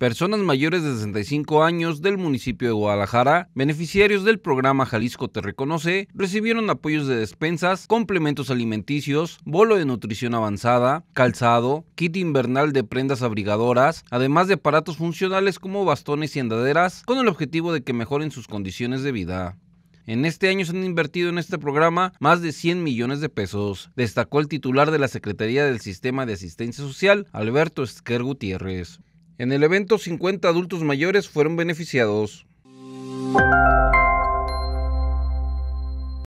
personas mayores de 65 años del municipio de Guadalajara, beneficiarios del programa Jalisco Te Reconoce, recibieron apoyos de despensas, complementos alimenticios, bolo de nutrición avanzada, calzado, kit invernal de prendas abrigadoras, además de aparatos funcionales como bastones y andaderas, con el objetivo de que mejoren sus condiciones de vida. En este año se han invertido en este programa más de 100 millones de pesos, destacó el titular de la Secretaría del Sistema de Asistencia Social, Alberto Esquer Gutiérrez. En el evento, 50 adultos mayores fueron beneficiados.